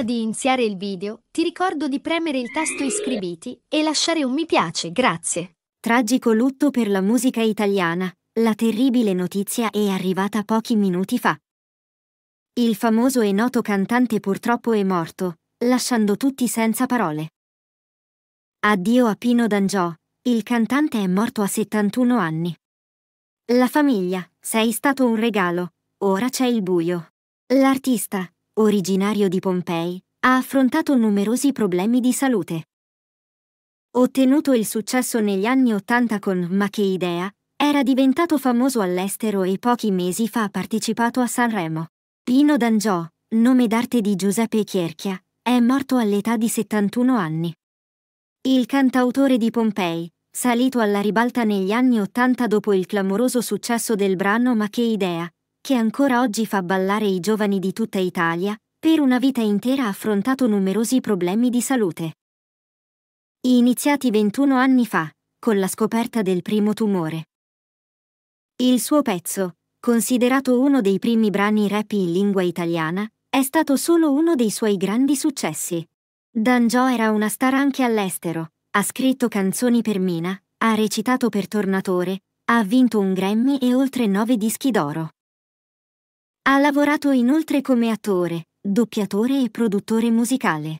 Prima di iniziare il video, ti ricordo di premere il tasto iscriviti e lasciare un mi piace, grazie. Tragico lutto per la musica italiana. La terribile notizia è arrivata pochi minuti fa. Il famoso e noto cantante purtroppo è morto, lasciando tutti senza parole. Addio a Pino D'Angiò, il cantante è morto a 71 anni. La famiglia, sei stato un regalo, ora c'è il buio. L'artista, originario di Pompei, ha affrontato numerosi problemi di salute. Ottenuto il successo negli anni Ottanta con Ma che idea, era diventato famoso all'estero e pochi mesi fa ha partecipato a Sanremo. Pino D'Angiò, nome d'arte di Giuseppe Chierchia, è morto all'età di 71 anni. Il cantautore di Pompei, salito alla ribalta negli anni Ottanta dopo il clamoroso successo del brano Ma che idea, che ancora oggi fa ballare i giovani di tutta Italia, per una vita intera ha affrontato numerosi problemi di salute. Iniziati 21 anni fa, con la scoperta del primo tumore. Il suo pezzo, considerato uno dei primi brani rap in lingua italiana, è stato solo uno dei suoi grandi successi. D'Angio era una star anche all'estero, ha scritto canzoni per Mina, ha recitato per Tornatore, ha vinto un Grammy e oltre nove dischi d'oro. Ha lavorato inoltre come attore, doppiatore e produttore musicale.